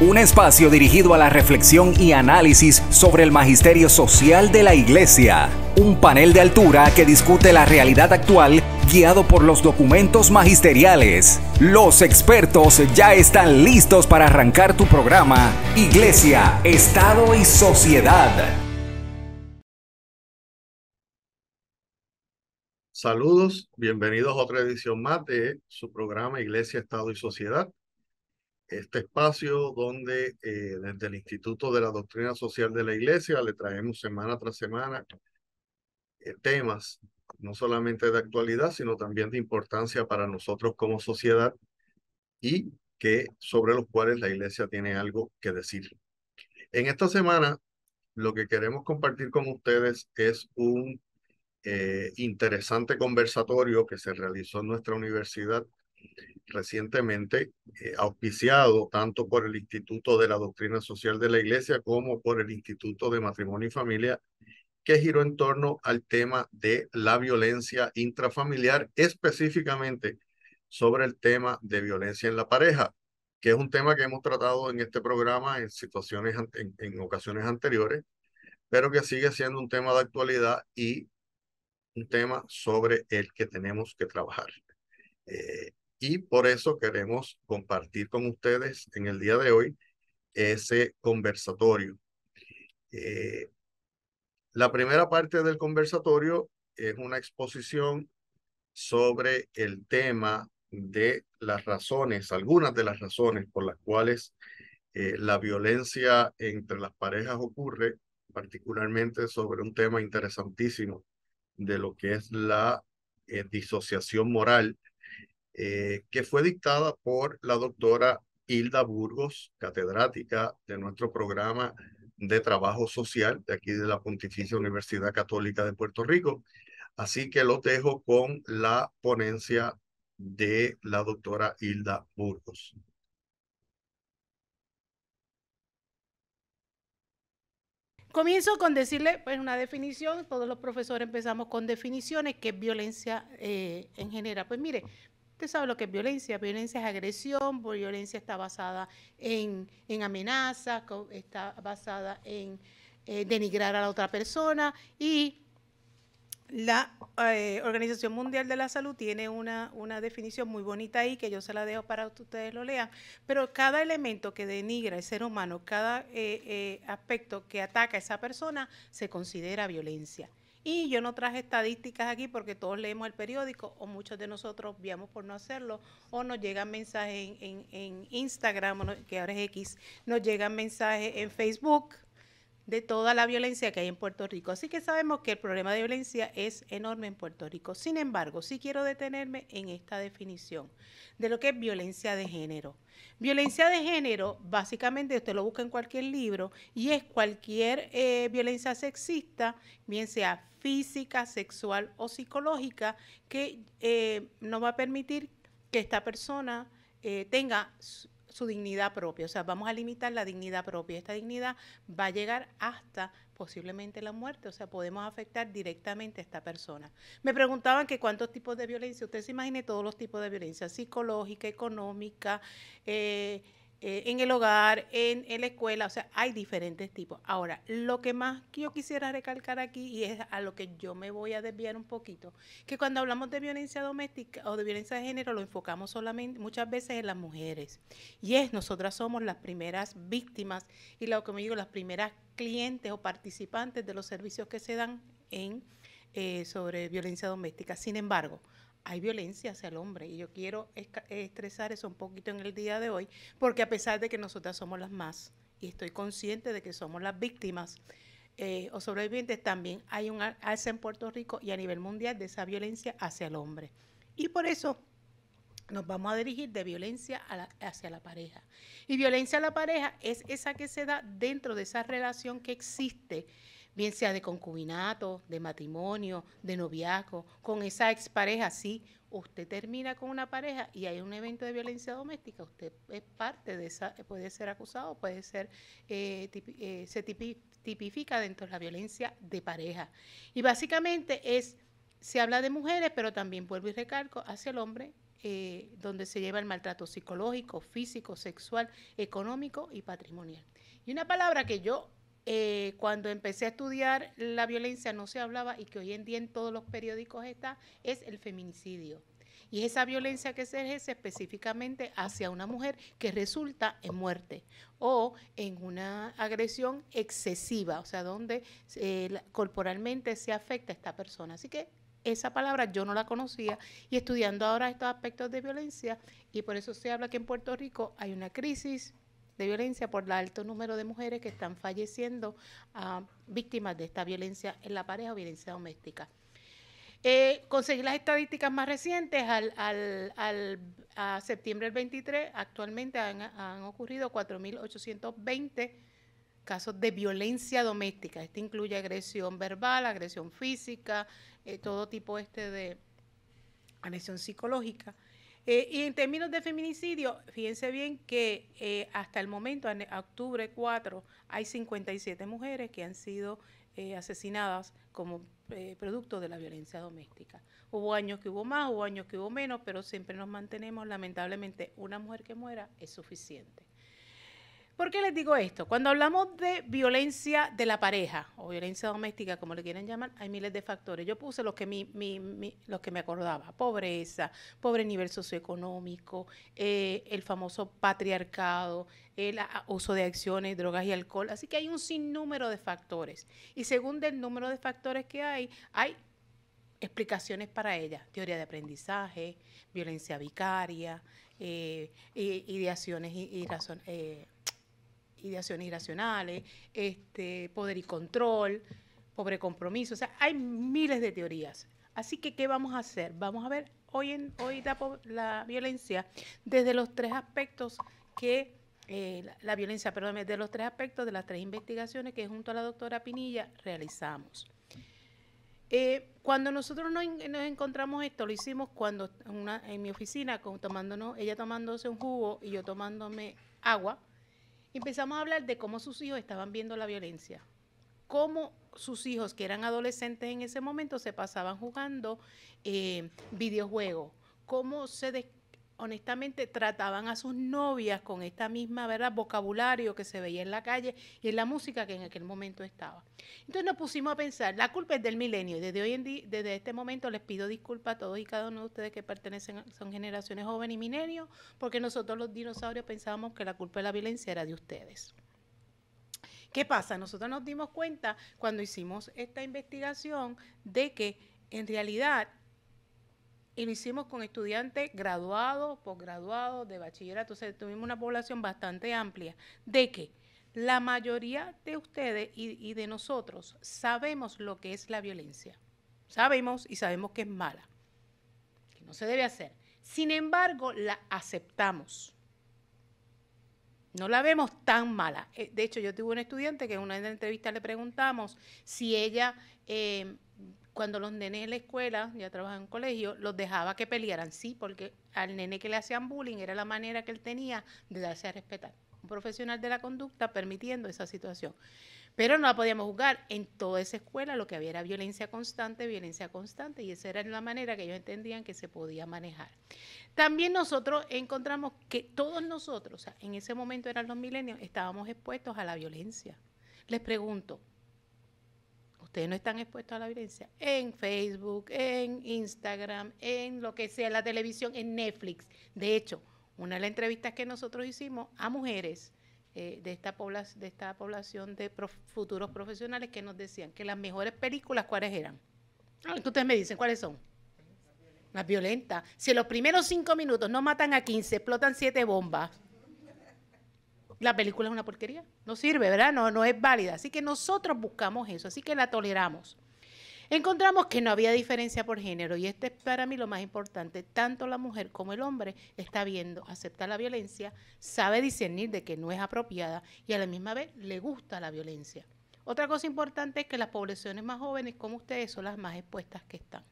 Un espacio dirigido a la reflexión y análisis sobre el magisterio social de la Iglesia. Un panel de altura que discute la realidad actual guiado por los documentos magisteriales. Los expertos ya están listos para arrancar tu programa Iglesia, Estado y Sociedad. Saludos, bienvenidos a otra edición más de su programa Iglesia, Estado y Sociedad este espacio donde eh, desde el Instituto de la Doctrina Social de la Iglesia le traemos semana tras semana eh, temas no solamente de actualidad, sino también de importancia para nosotros como sociedad y que sobre los cuales la Iglesia tiene algo que decir. En esta semana, lo que queremos compartir con ustedes es un eh, interesante conversatorio que se realizó en nuestra universidad recientemente eh, auspiciado tanto por el Instituto de la Doctrina Social de la Iglesia como por el Instituto de Matrimonio y Familia, que giró en torno al tema de la violencia intrafamiliar, específicamente sobre el tema de violencia en la pareja, que es un tema que hemos tratado en este programa en situaciones, en, en ocasiones anteriores, pero que sigue siendo un tema de actualidad y un tema sobre el que tenemos que trabajar. Eh, y por eso queremos compartir con ustedes en el día de hoy ese conversatorio. Eh, la primera parte del conversatorio es una exposición sobre el tema de las razones, algunas de las razones por las cuales eh, la violencia entre las parejas ocurre, particularmente sobre un tema interesantísimo de lo que es la eh, disociación moral eh, que fue dictada por la doctora Hilda Burgos, catedrática de nuestro programa de trabajo social de aquí de la Pontificia Universidad Católica de Puerto Rico. Así que lo dejo con la ponencia de la doctora Hilda Burgos. Comienzo con decirle pues, una definición, todos los profesores empezamos con definiciones, ¿Qué violencia eh, en general. Pues mire, Usted sabe lo que es violencia. Violencia es agresión, violencia está basada en, amenazas, está basada en eh, denigrar a la otra persona y la eh, Organización Mundial de la Salud tiene una, definición muy bonita ahí que yo se la dejo para que ustedes lo lean, pero cada elemento que denigra el ser humano, cada eh, aspecto que ataca a esa persona se considera violencia. Y yo no traje estadísticas aquí porque todos leemos el periódico o muchos de nosotros viamos por no hacerlo o nos llegan mensaje en, en, en Instagram, que ahora es X, nos llegan mensaje en Facebook de toda la violencia que hay en Puerto Rico. Así que sabemos que el problema de violencia es enorme en Puerto Rico. Sin embargo, sí quiero detenerme en esta definición de lo que es violencia de género. Violencia de género, básicamente, usted lo busca en cualquier libro, y es cualquier eh, violencia sexista, bien sea física, sexual o psicológica, que eh, no va a permitir que esta persona eh, tenga su dignidad propia. O sea, vamos a limitar la dignidad propia. Esta dignidad va a llegar hasta posiblemente la muerte. O sea, podemos afectar directamente a esta persona. Me preguntaban que cuántos tipos de violencia. Usted se imagine todos los tipos de violencia, psicológica, económica, eh, eh, en el hogar, en, la escuela, o sea, hay diferentes tipos. Ahora, lo que más yo quisiera recalcar aquí, y es a lo que yo me voy a desviar un poquito, que cuando hablamos de violencia doméstica o de violencia de género, lo enfocamos solamente muchas veces en las mujeres. Y es, nosotras somos las primeras víctimas y, lo que me digo, las primeras clientes o participantes de los servicios que se dan en eh, sobre violencia doméstica. Sin embargo, hay violencia hacia el hombre y yo quiero estresar eso un poquito en el día de hoy, porque a pesar de que nosotras somos las más y estoy consciente de que somos las víctimas eh, o sobrevivientes, también hay un alza en Puerto Rico y a nivel mundial de esa violencia hacia el hombre. Y por eso nos vamos a dirigir de violencia hacia la pareja. Y violencia a la pareja es esa que se da dentro de esa relación que existe bien sea de concubinato, de matrimonio, de noviazgo, con esa expareja, sí, usted termina con una pareja y hay un evento de violencia doméstica, usted es parte de esa, puede ser acusado, puede ser, eh, eh, se tipifica dentro de la violencia de pareja. Y básicamente es, se habla de mujeres, pero también vuelvo y recalco hacia el hombre, eh, donde se lleva el maltrato psicológico, físico, sexual, económico y patrimonial. Y una palabra que yo eh, cuando empecé a estudiar la violencia no se hablaba y que hoy en día en todos los periódicos está, es el feminicidio. Y esa violencia que se ejerce específicamente hacia una mujer que resulta en muerte o en una agresión excesiva, o sea, donde eh, corporalmente se afecta a esta persona. Así que esa palabra yo no la conocía y estudiando ahora estos aspectos de violencia y por eso se habla que en Puerto Rico hay una crisis de violencia por el alto número de mujeres que están falleciendo ah, víctimas de esta violencia en la pareja o violencia doméstica. Eh, conseguir las estadísticas más recientes. Al, a septiembre del 23, actualmente han, ocurrido 4.820 casos de violencia doméstica. Esto incluye agresión verbal, agresión física, eh, todo tipo este de agresión psicológica. Eh, y en términos de feminicidio, fíjense bien que eh, hasta el momento, en octubre 4, hay 57 mujeres que han sido eh, asesinadas como producto de la violencia doméstica. Hubo años que hubo más, hubo años que hubo menos, pero siempre nos mantenemos, lamentablemente, una mujer que muera es suficiente. ¿Por qué les digo esto? Cuando hablamos de violencia de la pareja o violencia doméstica, como le quieren llamar, hay miles de factores. Yo puse los que, los que me acordaba. Pobreza, pobre nivel socioeconómico, eh, el famoso patriarcado, el eh, uso de acciones, drogas y alcohol. Así que hay un sinnúmero de factores. Y según el número de factores que hay, hay explicaciones para ellas. Teoría de aprendizaje, violencia vicaria, eh, ideaciones y, y eh, ideaciones irracionales, este, poder y control, pobre compromiso. O sea, hay miles de teorías. Así que, ¿qué vamos a hacer? Vamos a ver hoy, en, hoy la, la violencia desde los tres aspectos que eh, la, violencia, perdón, de los tres aspectos de las tres investigaciones que junto a la doctora Pinilla realizamos. Eh, cuando nosotros nos, encontramos esto, lo hicimos cuando una, en mi oficina, con, tomándonos, ella tomándose un jugo y yo tomándome agua, empezamos a hablar de cómo sus hijos estaban viendo la violencia, cómo sus hijos, que eran adolescentes en ese momento, se pasaban jugando eh, videojuegos, cómo se, honestamente trataban a sus novias con esta misma ¿verdad? vocabulario que se veía en la calle y en la música que en aquel momento estaba. Entonces nos pusimos a pensar, la culpa es del milenio, y desde hoy en día, desde este momento les pido disculpas a todos y cada uno de ustedes que pertenecen, son generaciones jóvenes y milenio, porque nosotros los dinosaurios pensábamos que la culpa de la violencia era de ustedes. ¿Qué pasa? Nosotros nos dimos cuenta cuando hicimos esta investigación de que en realidad y lo hicimos con estudiantes graduados, posgraduados, de bachillerato. O tuvimos una población bastante amplia. ¿De que La mayoría de ustedes y, de nosotros sabemos lo que es la violencia. Sabemos y sabemos que es mala, que no se debe hacer. Sin embargo, la aceptamos. No la vemos tan mala. Eh, de hecho, yo tuve un estudiante que en una entrevista le preguntamos si ella eh, cuando los nenes en la escuela, ya trabajaban en colegio, los dejaba que pelearan, sí, porque al nene que le hacían bullying era la manera que él tenía de darse a respetar. Un profesional de la conducta permitiendo esa situación. Pero no la podíamos juzgar. En toda esa escuela lo que había era violencia constante, violencia constante, y esa era la manera que ellos entendían que se podía manejar. También nosotros encontramos que todos nosotros, en ese momento eran los milenios, estábamos expuestos a la violencia. Les pregunto, ustedes no están expuestos a la violencia. En Facebook, en Instagram, en lo que sea, la televisión, en Netflix. De hecho, una de las entrevistas que nosotros hicimos a mujeres eh, de, esta de esta población de futuros profesionales que nos decían que las mejores películas, ¿cuáles eran? Ah, ustedes me dicen, ¿cuáles son? Las violentas. Si en los primeros cinco minutos no matan a 15, explotan siete bombas la película es una porquería, no sirve, ¿verdad? No, no es válida. Así que nosotros buscamos eso, así que la toleramos. Encontramos que no había diferencia por género y este es para mí lo más importante. Tanto la mujer como el hombre está viendo, acepta la violencia, sabe discernir de que no es apropiada y a la misma vez le gusta la violencia. Otra cosa importante es que las poblaciones más jóvenes como ustedes son las más expuestas que están.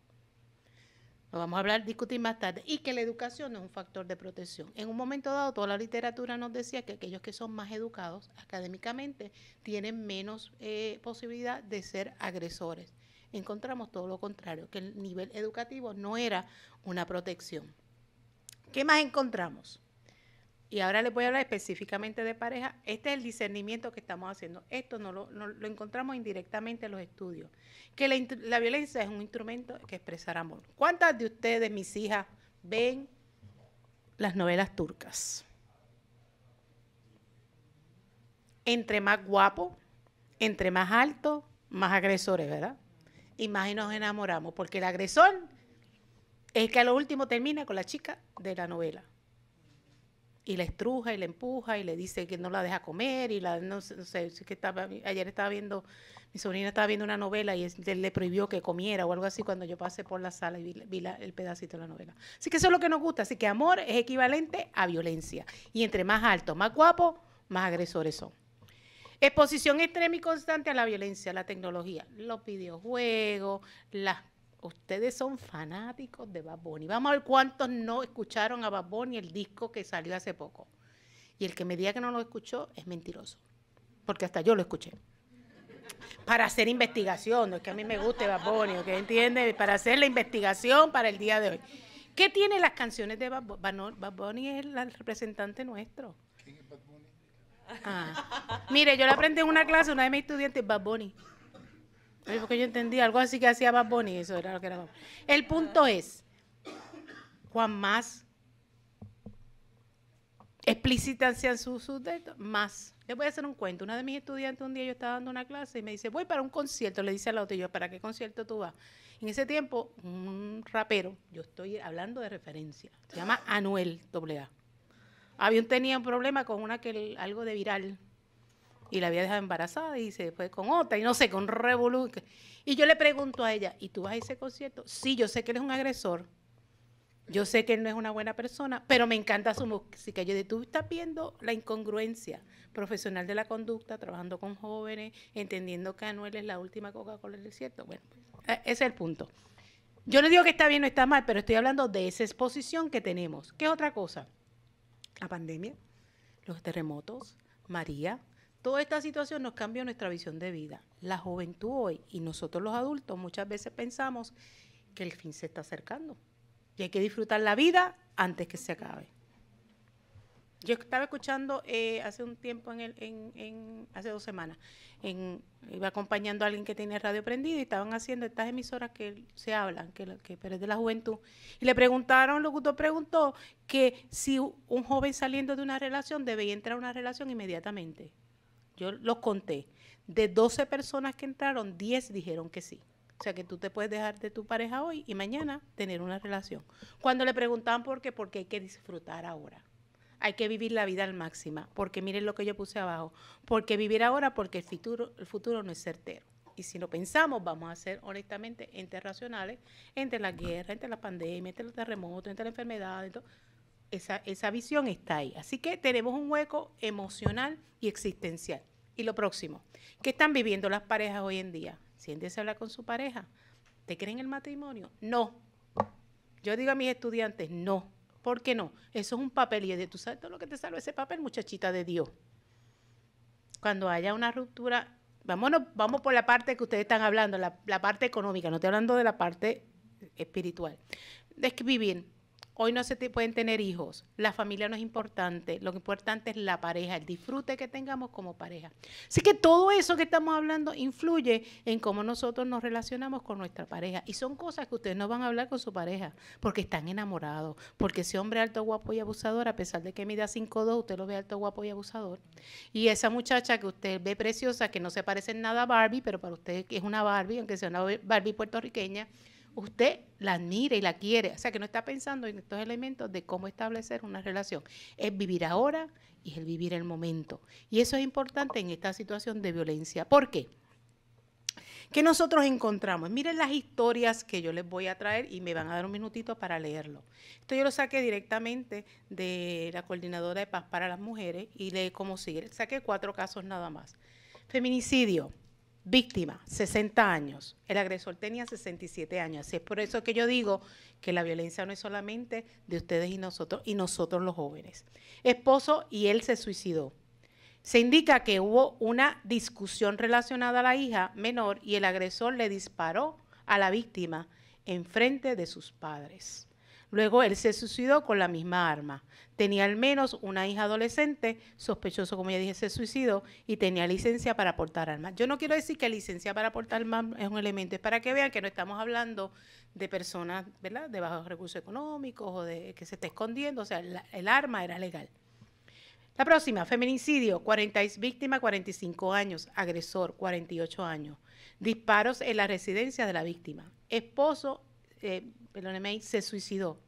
Lo vamos a hablar, discutir más tarde. Y que la educación es un factor de protección. En un momento dado, toda la literatura nos decía que aquellos que son más educados académicamente tienen menos eh, posibilidad de ser agresores. Encontramos todo lo contrario, que el nivel educativo no era una protección. ¿Qué más encontramos? y ahora les voy a hablar específicamente de pareja, este es el discernimiento que estamos haciendo. Esto no lo, encontramos indirectamente en los estudios. Que la, violencia es un instrumento que expresar amor. ¿Cuántas de ustedes, mis hijas, ven las novelas turcas? Entre más guapo, entre más alto, más agresores, ¿verdad? Y más y nos enamoramos, porque el agresor es el que a lo último termina con la chica de la novela y la estruja y la empuja y le dice que no la deja comer y la no, sé, no que estaba ayer estaba viendo mi sobrina estaba viendo una novela y él le prohibió que comiera o algo así cuando yo pasé por la sala y vi, el pedacito de la novela así que eso es lo que nos gusta así que amor es equivalente a violencia y entre más alto más guapo más agresores son Exposición extrema y constante a la violencia, a la tecnología, los videojuegos, las ustedes son fanáticos de Bad Bunny. Vamos a ver cuántos no escucharon a Bad Bunny el disco que salió hace poco. Y el que me diga que no lo escuchó es mentiroso, porque hasta yo lo escuché. Para hacer investigación, no es que a mí me guste Bad Bunny, ¿ok? ¿Entiendes? Para hacer la investigación para el día de hoy. ¿Qué tiene las canciones de Bad Bunny? es el representante nuestro. Ah. Mire, yo le aprendí en una clase, una de mis estudiantes, Bad porque yo entendía, algo así que hacía más bonito eso era lo que era. El punto es, Juan más explícitas en sus, sus más. Les voy a hacer un cuento. Una de mis estudiantes un día yo estaba dando una clase y me dice, voy para un concierto. Le dice al otro, y yo, ¿para qué concierto tú vas? En ese tiempo, un rapero, yo estoy hablando de referencia, se llama Anuel AA. Había tenía un problema con una que algo de viral, y la había dejado embarazada y se fue con otra y no sé, con Revolu. Y yo le pregunto a ella, ¿y tú vas a ese concierto? Sí, yo sé que él es un agresor, yo sé que él no es una buena persona, pero me encanta su música. Yo de tú estás viendo la incongruencia profesional de la conducta, trabajando con jóvenes, entendiendo que Anuel es la última Coca-Cola del desierto. Bueno, pues, e, ese es el punto. Yo no digo que está bien o está mal, pero estoy hablando de esa exposición que tenemos. ¿Qué otra cosa? La pandemia, los terremotos, María, Toda esta situación nos cambió nuestra visión de vida. La juventud hoy y nosotros los adultos muchas veces pensamos que el fin se está acercando y hay que disfrutar la vida antes que se acabe. Yo estaba escuchando eh, hace un tiempo, en, el, en, hace dos semanas, iba acompañando a alguien que tiene radio prendido y estaban haciendo estas emisoras que se hablan, que, pero es de la juventud. Y le preguntaron, lo locutor preguntó, que si un joven saliendo de una relación debe entrar a una relación inmediatamente yo los conté, de 12 personas que entraron, 10 dijeron que sí. O sea que tú te puedes dejar de tu pareja hoy y mañana tener una relación. Cuando le preguntan por qué, porque hay que disfrutar ahora. Hay que vivir la vida al máximo, porque miren lo que yo puse abajo. Porque vivir ahora, porque el futuro, el futuro no es certero. Y si lo pensamos, vamos a ser honestamente interracionales entre la guerra, entre la pandemia, entre los terremotos, entre la enfermedad. Entonces, esa, visión está ahí. Así que tenemos un hueco emocional y existencial. Y lo próximo, ¿qué están viviendo las parejas hoy en día? Siéntese a hablar con su pareja. ¿Te creen el matrimonio? No. Yo digo a mis estudiantes, no. ¿Por qué no? Eso es un papel y de tú sabes todo lo que te salva ese papel, muchachita de Dios. Cuando haya una ruptura, vámonos, vamos por la parte que ustedes están hablando, la, la parte económica, no estoy hablando de la parte espiritual. describir Hoy no se te pueden tener hijos, la familia no es importante, lo importante es la pareja, el disfrute que tengamos como pareja. Así que todo eso que estamos hablando influye en cómo nosotros nos relacionamos con nuestra pareja. Y son cosas que ustedes no van a hablar con su pareja porque están enamorados, porque ese hombre alto, guapo y abusador, a pesar de que mida 5'2, usted lo ve alto, guapo y abusador. Y esa muchacha que usted ve preciosa, que no se parece en nada a Barbie, pero para usted es una Barbie, aunque sea una Barbie puertorriqueña, usted la admira y la quiere. O sea, que no está pensando en estos elementos de cómo establecer una relación. Es vivir ahora y es vivir el momento. Y eso es importante en esta situación de violencia. ¿Por qué? ¿Qué nosotros encontramos? Miren las historias que yo les voy a traer y me van a dar un minutito para leerlo. Esto yo lo saqué directamente de la coordinadora de paz para las mujeres y le como sigue. Saqué cuatro casos nada más. Feminicidio Víctima, 60 años. El agresor tenía 67 años. Así es por eso que yo digo que la violencia no es solamente de ustedes y nosotros, y nosotros los jóvenes. Esposo y él se suicidó. Se indica que hubo una discusión relacionada a la hija menor y el agresor le disparó a la víctima en frente de sus padres. Luego él se suicidó con la misma arma. Tenía al menos una hija adolescente, sospechoso, como ya dije, se suicidó y tenía licencia para portar armas. Yo no quiero decir que licencia para portar armas es un elemento, es para que vean que no estamos hablando de personas ¿verdad? de bajos recursos económicos o de que se está escondiendo, o sea, el arma era legal. La próxima, feminicidio, 46 víctima 45 años, agresor 48 años, disparos en la residencia de la víctima, esposo eh, perdóneme, se suicidó.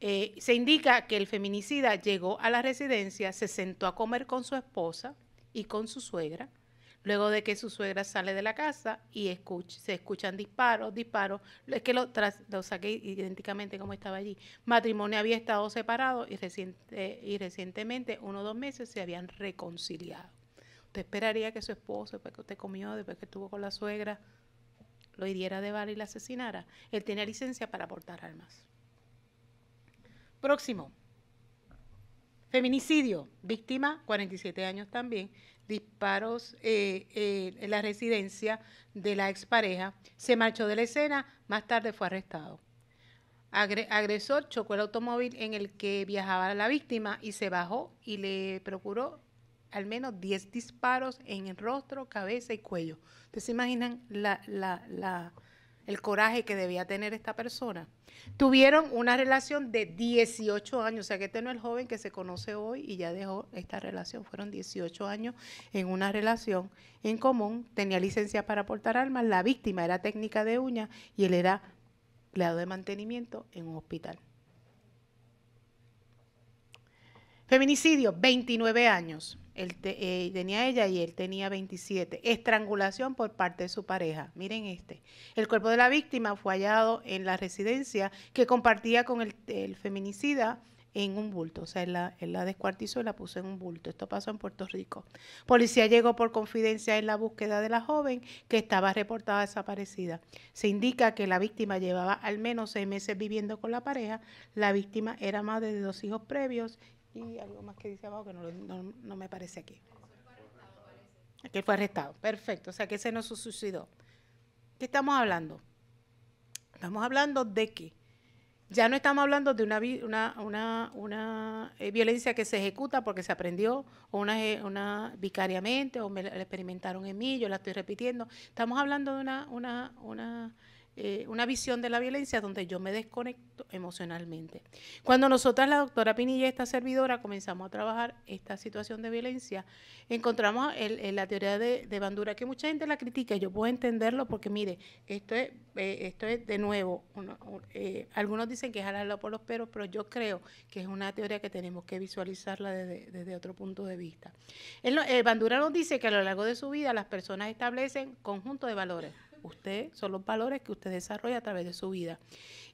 Eh, se indica que el feminicida llegó a la residencia, se sentó a comer con su esposa y con su suegra, luego de que su suegra sale de la casa y se escuchan disparos, disparos. Es que lo, saqué idénticamente como estaba allí. Matrimonio había estado separado y, y recientemente, uno o dos meses, se habían reconciliado. Usted esperaría que su esposo, después que usted comió, después que estuvo con la suegra, lo hiriera de bar y la asesinara, él tenía licencia para portar armas. Próximo. Feminicidio. Víctima, 47 años también. Disparos eh, eh, en la residencia de la expareja. Se marchó de la escena, más tarde fue arrestado. agresor chocó el automóvil en el que viajaba la víctima y se bajó y le procuró al menos 10 disparos en el rostro, cabeza y cuello. ¿Ustedes se imaginan el coraje que debía tener esta persona? Tuvieron una relación de 18 años, o sea que este no es el joven que se conoce hoy y ya dejó esta relación. Fueron 18 años en una relación en común, tenía licencia para portar armas, la víctima era técnica de uña y él era empleado de mantenimiento en un hospital. Feminicidio, 29 años. Eh, tenía ella y él tenía 27. Estrangulación por parte de su pareja. Miren este. El cuerpo de la víctima fue hallado en la residencia que compartía con el, feminicida en un bulto. O sea, la, él la, descuartizó y la puso en un bulto. Esto pasó en Puerto Rico. Policía llegó por confidencia en la búsqueda de la joven que estaba reportada desaparecida. Se indica que la víctima llevaba al menos seis meses viviendo con la pareja. La víctima era madre de dos hijos previos y algo más que dice abajo que no, no, me parece aquí. Que fue arrestado. Perfecto, o sea que se nos se suicidó. ¿Qué estamos hablando? Estamos hablando de qué? ya no estamos hablando de una, una, una, una eh, violencia que se ejecuta porque se aprendió o una, eh, vicariamente o me la experimentaron en mí, yo la estoy repitiendo. Estamos hablando de una, una, una eh, una visión de la violencia donde yo me desconecto emocionalmente. Cuando nosotras, la doctora Pinilla esta servidora, comenzamos a trabajar esta situación de violencia, encontramos el, la teoría de, Bandura, que mucha gente la critica, yo puedo entenderlo porque, mire, esto es, eh, esto es de nuevo, eh, algunos dicen que es jalarlo por los peros, pero yo creo que es una teoría que tenemos que visualizarla desde, otro punto de vista. El, Bandura nos dice que a lo largo de su vida las personas establecen conjunto de valores usted, son los valores que usted desarrolla a través de su vida.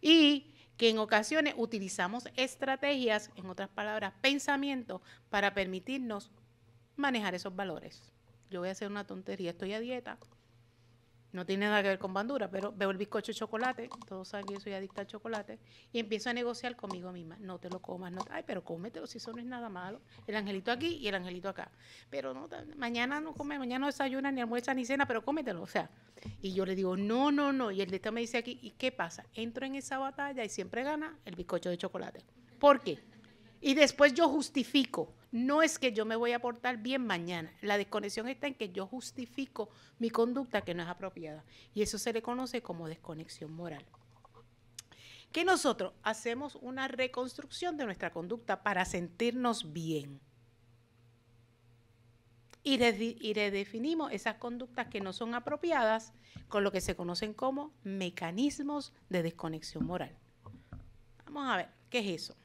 Y que en ocasiones utilizamos estrategias, en otras palabras, pensamientos, para permitirnos manejar esos valores. Yo voy a hacer una tontería, estoy a dieta, no tiene nada que ver con bandura, pero veo el bizcocho de chocolate, todos saben que yo soy adicta al chocolate, y empiezo a negociar conmigo misma. No te lo comas, no, ay, pero cómetelo si eso no es nada malo. El angelito aquí y el angelito acá. Pero no, mañana no come mañana no desayuna ni almuerza, ni cena, pero cómetelo. O sea, y yo le digo, no, no, no. Y el de me dice aquí, ¿y qué pasa? Entro en esa batalla y siempre gana el bizcocho de chocolate. ¿Por qué? Y después yo justifico no es que yo me voy a portar bien mañana. La desconexión está en que yo justifico mi conducta que no es apropiada. Y eso se le conoce como desconexión moral. Que nosotros hacemos una reconstrucción de nuestra conducta para sentirnos bien. Y, y redefinimos esas conductas que no son apropiadas con lo que se conocen como mecanismos de desconexión moral. Vamos a ver, ¿qué es eso?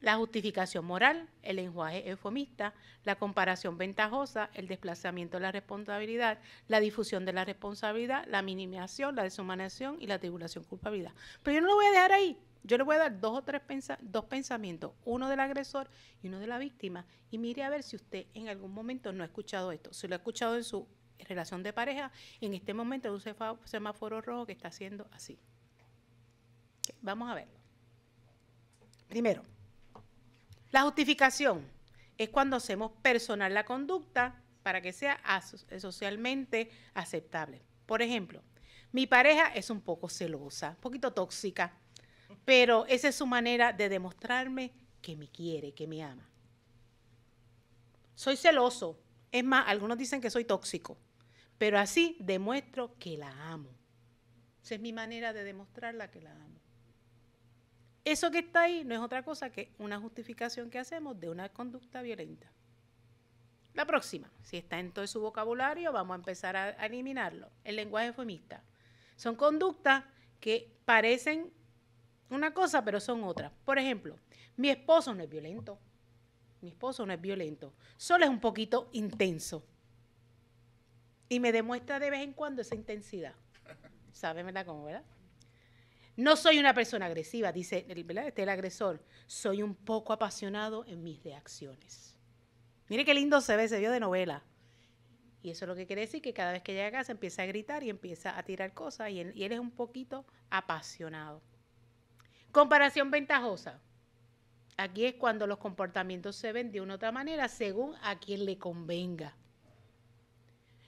la justificación moral, el lenguaje eufemista, la comparación ventajosa, el desplazamiento de la responsabilidad, la difusión de la responsabilidad, la minimización, la deshumanización y la tribulación culpabilidad. Pero yo no lo voy a dejar ahí. Yo le voy a dar dos o tres pensa dos pensamientos, uno del agresor y uno de la víctima. Y mire a ver si usted en algún momento no ha escuchado esto. Si lo ha escuchado en su relación de pareja, en este momento es un semáforo rojo que está haciendo así. vamos a verlo. Primero. La justificación es cuando hacemos personal la conducta para que sea socialmente aceptable. Por ejemplo, mi pareja es un poco celosa, un poquito tóxica, pero esa es su manera de demostrarme que me quiere, que me ama. Soy celoso, es más, algunos dicen que soy tóxico, pero así demuestro que la amo. Esa es mi manera de demostrarla que la amo. Eso que está ahí no es otra cosa que una justificación que hacemos de una conducta violenta. La próxima, si está en todo su vocabulario, vamos a empezar a eliminarlo. El lenguaje femista. Son conductas que parecen una cosa, pero son otras. Por ejemplo, mi esposo no es violento. Mi esposo no es violento. Solo es un poquito intenso. Y me demuestra de vez en cuando esa intensidad. ¿Sabe, la ¿Cómo, verdad? No soy una persona agresiva, dice el, Este, el agresor. Soy un poco apasionado en mis reacciones. Mire qué lindo se ve, se vio de novela. Y eso es lo que quiere decir que cada vez que llega a casa empieza a gritar y empieza a tirar cosas y él, es un poquito apasionado. Comparación ventajosa. Aquí es cuando los comportamientos se ven de una otra manera según a quien le convenga.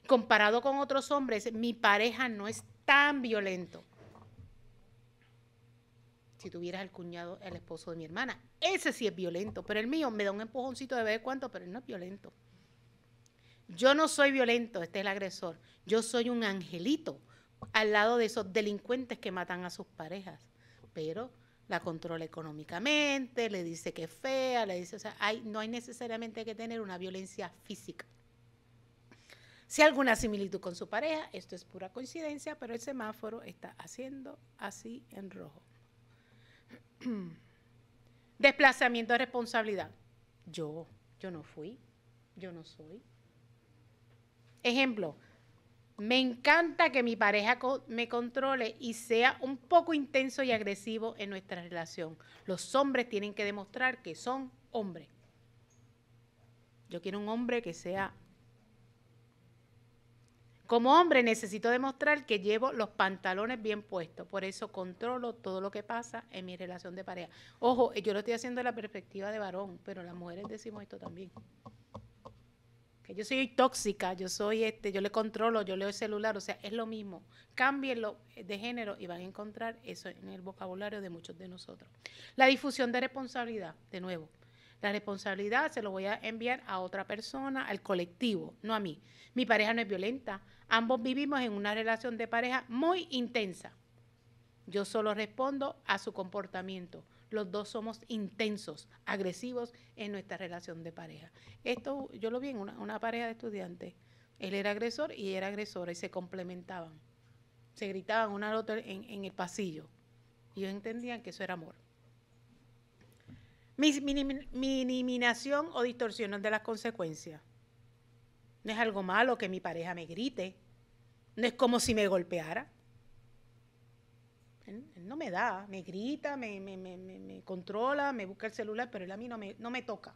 Comparado con otros hombres, mi pareja no es tan violento si tuvieras al cuñado, el esposo de mi hermana. Ese sí es violento, pero el mío me da un empujoncito de vez cuánto, pero él no es violento. Yo no soy violento, este es el agresor. Yo soy un angelito al lado de esos delincuentes que matan a sus parejas, pero la controla económicamente, le dice que es fea, le dice, o sea, no hay necesariamente que tener una violencia física. Si hay alguna similitud con su pareja, esto es pura coincidencia, pero el semáforo está haciendo así en rojo. Desplazamiento de responsabilidad. Yo, yo no fui, yo no soy. Ejemplo, me encanta que mi pareja me controle y sea un poco intenso y agresivo en nuestra relación. Los hombres tienen que demostrar que son hombres. Yo quiero un hombre que sea como hombre necesito demostrar que llevo los pantalones bien puestos, por eso controlo todo lo que pasa en mi relación de pareja. Ojo, eh, yo lo estoy haciendo de la perspectiva de varón, pero las mujeres decimos esto también. Que yo soy tóxica, yo soy este, yo le controlo, yo leo el celular, o sea, es lo mismo. Cámbienlo eh, de género y van a encontrar eso en el vocabulario de muchos de nosotros. La difusión de responsabilidad, de nuevo. La responsabilidad se lo voy a enviar a otra persona, al colectivo, no a mí. Mi pareja no es violenta. Ambos vivimos en una relación de pareja muy intensa. Yo solo respondo a su comportamiento. Los dos somos intensos, agresivos en nuestra relación de pareja. Esto yo lo vi en una, pareja de estudiantes. Él era agresor y era agresora y se complementaban. Se gritaban una al otro en, en el pasillo. Y ellos entendían que eso era amor minimización o distorsión de las consecuencias. No es algo malo que mi pareja me grite. No es como si me golpeara. no me da, me grita, me, controla, me busca el celular, pero él a mí no no me toca.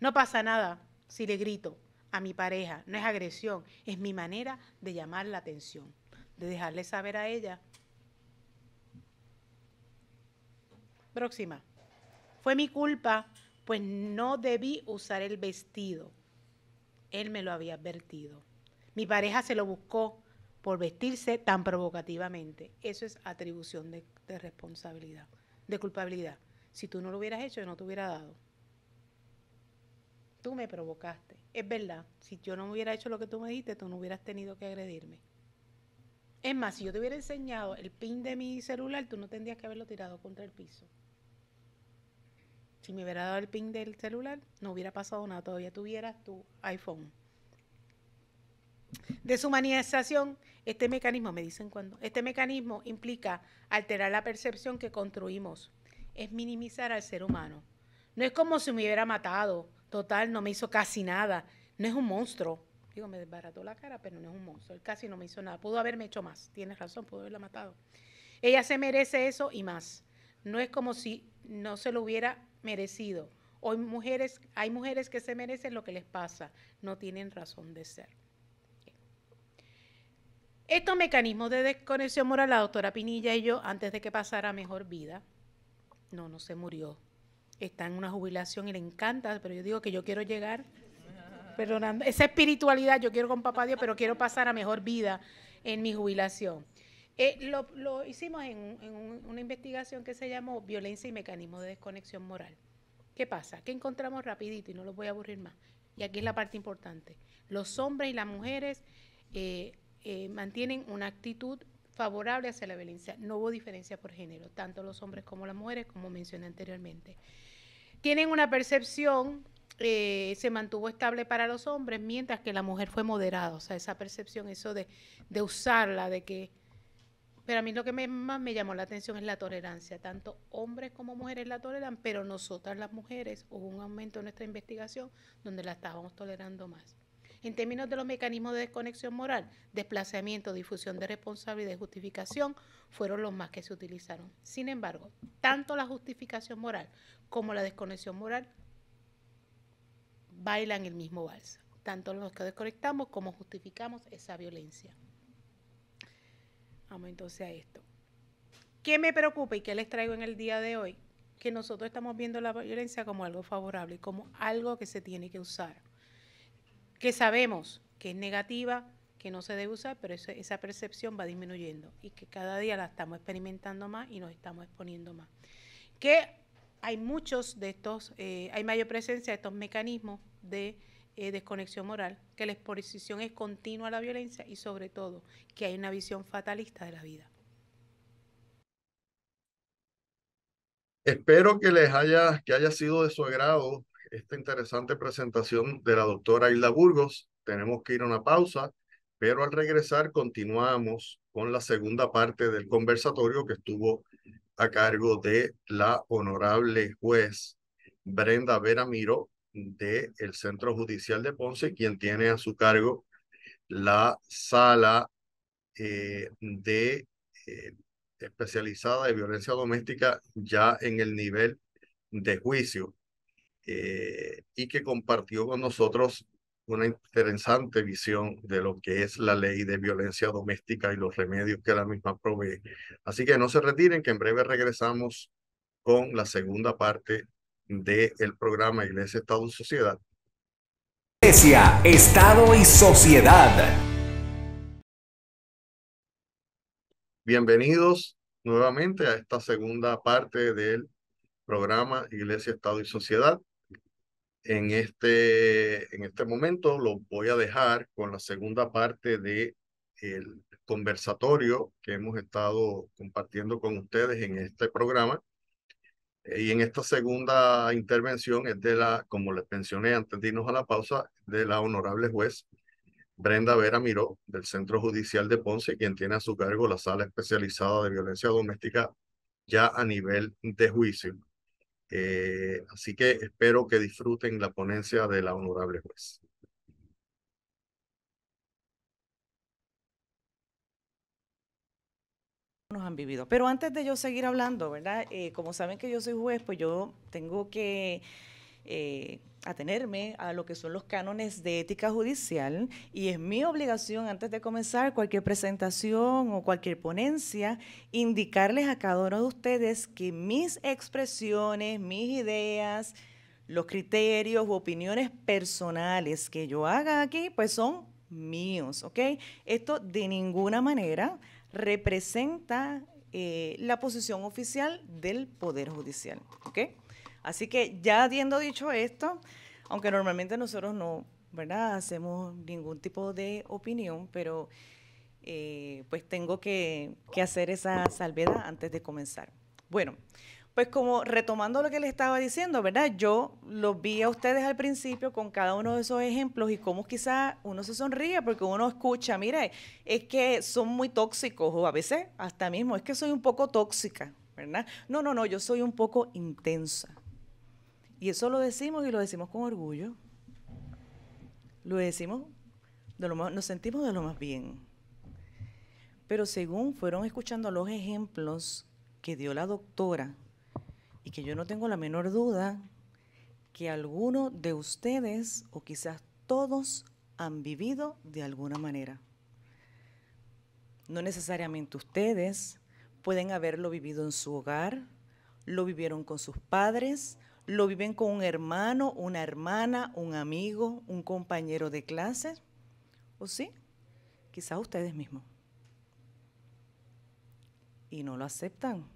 No pasa nada si le grito a mi pareja. No es agresión, es mi manera de llamar la atención, de dejarle saber a ella. Próxima. Fue mi culpa, pues no debí usar el vestido. Él me lo había advertido. Mi pareja se lo buscó por vestirse tan provocativamente. Eso es atribución de, responsabilidad, de culpabilidad. Si tú no lo hubieras hecho, yo no te hubiera dado. Tú me provocaste. Es verdad, si yo no hubiera hecho lo que tú me dijiste, tú no hubieras tenido que agredirme. Es más, si yo te hubiera enseñado el pin de mi celular, tú no tendrías que haberlo tirado contra el piso. Si me hubiera dado el ping del celular, no hubiera pasado nada, todavía tuvieras tu iPhone. Deshumanización, este mecanismo, me dicen cuando, este mecanismo implica alterar la percepción que construimos, es minimizar al ser humano. No es como si me hubiera matado, total, no me hizo casi nada, no es un monstruo. Digo, me desbarató la cara, pero no es un monstruo, él casi no me hizo nada, pudo haberme hecho más, tienes razón, pudo haberla matado. Ella se merece eso y más. No es como si no se lo hubiera merecido. Hoy mujeres, hay mujeres que se merecen lo que les pasa, no tienen razón de ser. Estos mecanismos de desconexión moral, la doctora Pinilla y yo, antes de que pasara mejor vida, no, no se murió. Está en una jubilación y le encanta, pero yo digo que yo quiero llegar, perdonando, esa espiritualidad, yo quiero con papá Dios, pero quiero pasar a mejor vida en mi jubilación. Eh, lo, hicimos en, una investigación que se llamó Violencia y Mecanismo de Desconexión Moral. ¿Qué pasa? ¿Qué encontramos rapidito? Y no los voy a aburrir más. Y aquí es la parte importante. Los hombres y las mujeres eh, eh, mantienen una actitud favorable hacia la violencia. No hubo diferencia por género, tanto los hombres como las mujeres, como mencioné anteriormente. Tienen una percepción, eh, se mantuvo estable para los hombres, mientras que la mujer fue moderada. O sea, esa percepción, eso de, de usarla, de que pero a mí lo que más me llamó la atención es la tolerancia. Tanto hombres como mujeres la toleran, pero nosotras las mujeres hubo un aumento en nuestra investigación donde la estábamos tolerando más. En términos de los mecanismos de desconexión moral, desplazamiento, difusión de responsabilidad y de justificación fueron los más que se utilizaron. Sin embargo, tanto la justificación moral como la desconexión moral bailan el mismo vals. Tanto los que desconectamos como justificamos esa violencia. Vamos entonces a esto. ¿Qué me preocupa y qué les traigo en el día de hoy? Que nosotros estamos viendo la violencia como algo favorable, como algo que se tiene que usar. Que sabemos que es negativa, que no se debe usar, pero esa percepción va disminuyendo y que cada día la estamos experimentando más y nos estamos exponiendo más. Que hay muchos de estos, eh, hay mayor presencia de estos mecanismos de eh, desconexión moral, que la exposición es continua a la violencia y sobre todo que hay una visión fatalista de la vida. Espero que les haya, que haya sido de su agrado esta interesante presentación de la doctora Hilda Burgos. Tenemos que ir a una pausa, pero al regresar continuamos con la segunda parte del conversatorio que estuvo a cargo de la honorable juez Brenda Vera Miro del Centro Judicial de Ponce, quien tiene a su cargo la sala eh, de eh, especializada de violencia doméstica ya en el nivel de juicio eh, y que compartió con nosotros una interesante visión de lo que es la ley de violencia doméstica y los remedios que la misma provee. Así que no se retiren, que en breve regresamos con la segunda parte del programa Iglesia, Estado y Sociedad. Iglesia, Estado y Sociedad. Bienvenidos nuevamente a esta segunda parte del programa Iglesia, Estado y Sociedad. En este, en este momento lo voy a dejar con la segunda parte del el conversatorio que hemos estado compartiendo con ustedes en este programa y en esta segunda intervención es de la, como les mencioné antes de a la pausa, de la honorable juez Brenda Vera Miró, del Centro Judicial de Ponce, quien tiene a su cargo la sala especializada de violencia doméstica ya a nivel de juicio. Eh, así que espero que disfruten la ponencia de la honorable juez. nos han vivido. Pero antes de yo seguir hablando, ¿verdad? Eh, como saben que yo soy juez, pues yo tengo que eh, atenerme a lo que son los cánones de ética judicial y es mi obligación antes de comenzar cualquier presentación o cualquier ponencia indicarles a cada uno de ustedes que mis expresiones, mis ideas, los criterios u opiniones personales que yo haga aquí, pues son míos, ¿ok? Esto de ninguna manera representa eh, la posición oficial del Poder Judicial. Así que ya habiendo dicho esto, aunque normalmente nosotros no ¿verdad? hacemos ningún tipo de opinión, pero eh, pues tengo que, que hacer esa salvedad antes de comenzar. Bueno, pues como retomando lo que le estaba diciendo, ¿verdad? Yo los vi a ustedes al principio con cada uno de esos ejemplos y cómo quizás uno se sonríe porque uno escucha, mire, es que son muy tóxicos o a veces hasta mismo, es que soy un poco tóxica, ¿verdad? No, no, no, yo soy un poco intensa. Y eso lo decimos y lo decimos con orgullo. Lo decimos, nos sentimos de lo más bien. Pero según fueron escuchando los ejemplos que dio la doctora, y que yo no tengo la menor duda que alguno de ustedes, o quizás todos, han vivido de alguna manera. No necesariamente ustedes pueden haberlo vivido en su hogar, lo vivieron con sus padres, lo viven con un hermano, una hermana, un amigo, un compañero de clase, o sí, quizás ustedes mismos. Y no lo aceptan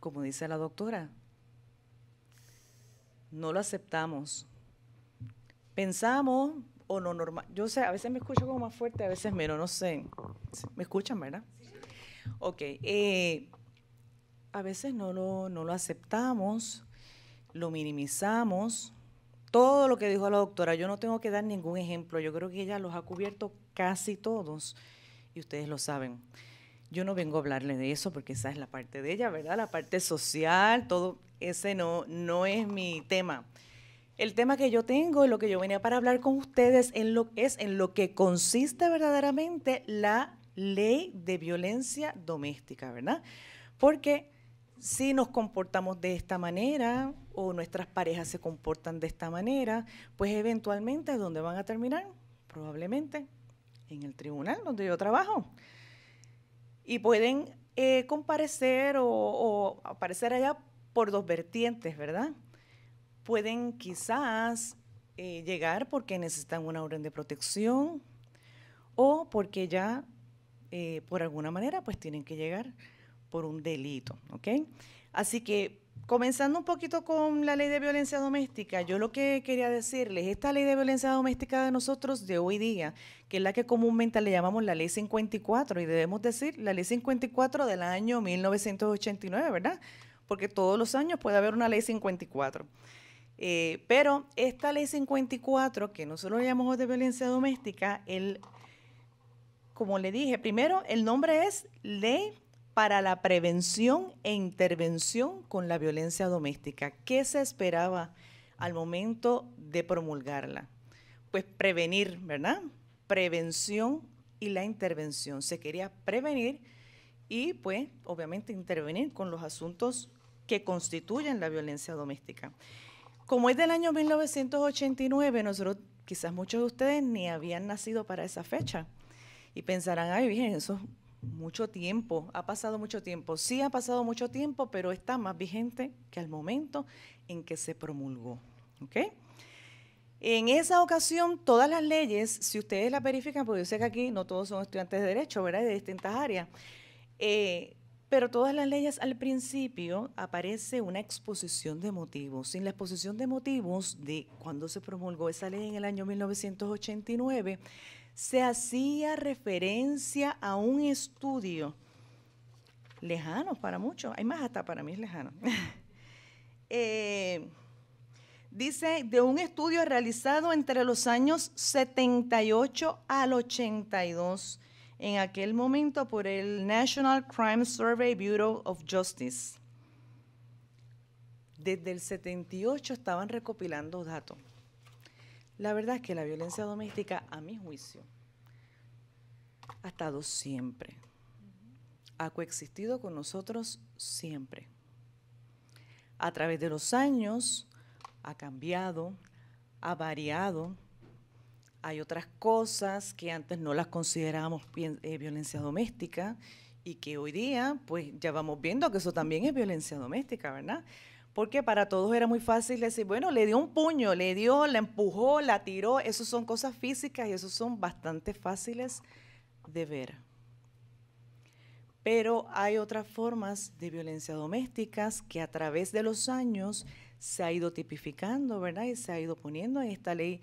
como dice la doctora, no lo aceptamos. Pensamos o no normal. Yo sé, a veces me escucho como más fuerte, a veces menos, no sé. ¿Me escuchan, verdad? Ok. Eh, a veces no lo, no lo aceptamos, lo minimizamos. Todo lo que dijo la doctora, yo no tengo que dar ningún ejemplo, yo creo que ella los ha cubierto casi todos y ustedes lo saben. Yo no vengo a hablarle de eso porque esa es la parte de ella, ¿verdad? La parte social, todo ese no, no es mi tema. El tema que yo tengo y lo que yo venía para hablar con ustedes en lo, es en lo que consiste verdaderamente la ley de violencia doméstica, ¿verdad? Porque si nos comportamos de esta manera o nuestras parejas se comportan de esta manera, pues eventualmente ¿dónde van a terminar? Probablemente en el tribunal donde yo trabajo y pueden eh, comparecer o, aparecer allá por dos vertientes, ¿verdad? Pueden quizás eh, llegar porque necesitan una orden de protección o porque ya eh, por alguna manera pues tienen que llegar por un delito, ¿ok? Así que Comenzando un poquito con la ley de violencia doméstica, yo lo que quería decirles, esta ley de violencia doméstica de nosotros de hoy día, que es la que comúnmente le llamamos la ley 54, y debemos decir la ley 54 del año 1989, ¿verdad? Porque todos los años puede haber una ley 54. Eh, pero esta ley 54, que nosotros le llamamos de violencia doméstica, el, como le dije, primero el nombre es ley para la prevención e intervención con la violencia doméstica. ¿Qué se esperaba al momento de promulgarla? Pues prevenir, ¿verdad? Prevención y la intervención. Se quería prevenir y pues obviamente intervenir con los asuntos que constituyen la violencia doméstica. Como es del año 1989, nosotros quizás muchos de ustedes ni habían nacido para esa fecha y pensarán, ay, bien, eso mucho tiempo, ha pasado mucho tiempo. Sí ha pasado mucho tiempo, pero está más vigente que al momento en que se promulgó. En esa ocasión, todas las leyes, si ustedes la verifican, porque yo sé que aquí no todos son estudiantes de derecho, ¿verdad? De distintas áreas. Eh, pero todas las leyes al principio aparece una exposición de motivos. Sin la exposición de motivos de cuando se promulgó esa ley en el año 1989, se hacía referencia a un estudio lejano para muchos, hay más hasta para mí es lejano. Eh, dice, de un estudio realizado entre los años 78 al 82, en aquel momento por el National Crime Survey Bureau of Justice. Desde el 78 estaban recopilando datos. La verdad es que la violencia doméstica, a mi juicio, ha estado siempre, ha coexistido con nosotros siempre. A través de los años ha cambiado, ha variado. Hay otras cosas que antes no las considerábamos eh, violencia doméstica y que hoy día pues ya vamos viendo que eso también es violencia doméstica, ¿verdad? porque para todos era muy fácil decir, bueno, le dio un puño, le dio, la empujó, la tiró, Esas son cosas físicas y eso son bastante fáciles de ver. Pero hay otras formas de violencia doméstica que a través de los años se ha ido tipificando, ¿verdad? Y se ha ido poniendo en esta ley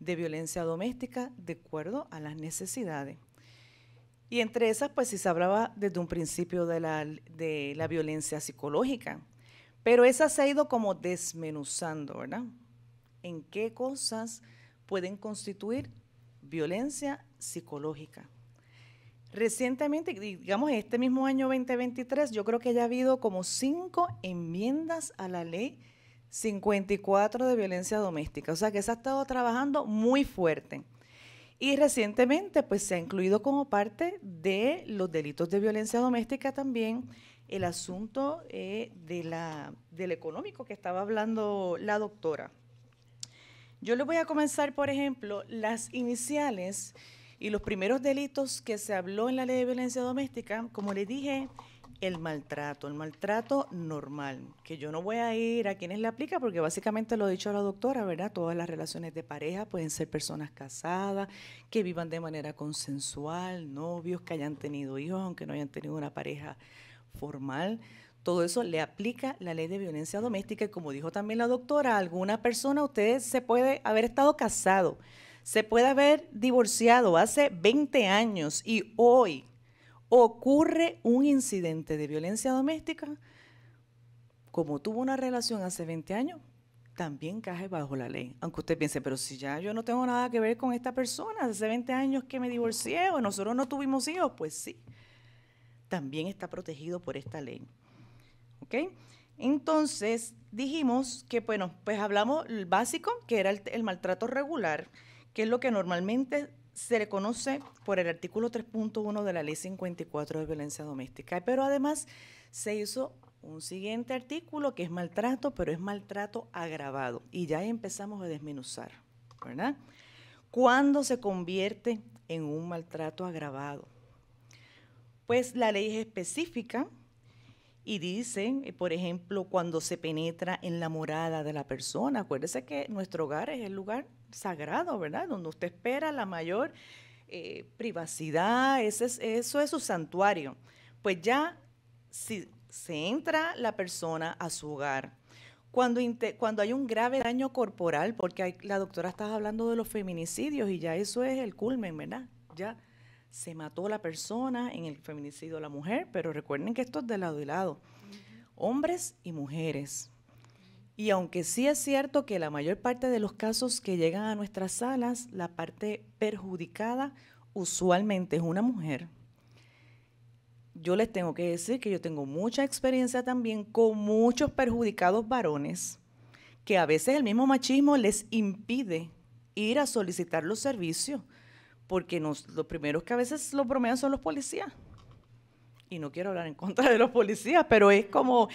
de violencia doméstica de acuerdo a las necesidades. Y entre esas, pues si se hablaba desde un principio de la violencia psicológica, pero esa se ha ido como desmenuzando, ¿verdad? ¿En qué cosas pueden constituir violencia psicológica? Recientemente, digamos este mismo año 2023, yo creo que haya habido como cinco enmiendas a la ley 54 de violencia doméstica. O sea que se ha estado trabajando muy fuerte. Y recientemente, pues se ha incluido como parte de los delitos de violencia doméstica también el asunto eh, del económico que estaba hablando la doctora. Yo le voy a comenzar, por ejemplo, las iniciales y los primeros delitos que se habló en la ley de violencia doméstica, como le dije, el maltrato, el maltrato normal, que yo no voy a ir a quienes le aplica porque básicamente lo ha dicho la doctora, ¿verdad? Todas las relaciones de pareja pueden ser personas casadas, que vivan de manera consensual, novios, que hayan tenido hijos, aunque no hayan tenido una pareja formal, todo eso le aplica la ley de violencia doméstica y como dijo también la doctora, alguna persona, usted se puede haber estado casado, se puede haber divorciado hace 20 años y hoy ocurre un incidente de violencia doméstica, como tuvo una relación hace 20 años, también cae bajo la ley. Aunque usted piense, pero si ya yo no tengo nada que ver con esta persona, hace 20 años que me divorcié o nosotros no tuvimos hijos, pues sí también está protegido por esta ley. ¿Ok? Entonces, dijimos que, bueno, pues hablamos básico, que era el, maltrato regular, que es lo que normalmente se le conoce por el artículo 3.1 de la Ley 54 de Violencia Doméstica. Pero además se hizo un siguiente artículo que es maltrato, pero es maltrato agravado. Y ya empezamos a desmenuzar, ¿verdad? ¿Cuándo se convierte en un maltrato agravado? Pues la ley es específica y dice, eh, por ejemplo, cuando se penetra en la morada de la persona, acuérdese que nuestro hogar es el lugar sagrado, ¿verdad? Donde usted espera la mayor eh, privacidad, ese es, eso es su santuario. Pues ya si se entra la persona a su hogar, cuando, cuando, hay un grave daño corporal, porque la doctora está hablando de los feminicidios y ya eso es el culmen, ¿verdad? Ya se mató la persona en el feminicidio la mujer, pero recuerden que esto es de lado y lado, hombres y mujeres. Y aunque sí es cierto que la mayor parte de los casos que llegan a nuestras salas, la parte perjudicada usualmente es una mujer. Yo les tengo que decir que yo tengo mucha experiencia también con muchos perjudicados varones, que a veces el mismo machismo les impide ir a solicitar los servicios porque los primeros que a veces lo bromean son los policías. Y no quiero hablar en contra de los policías, pero es como,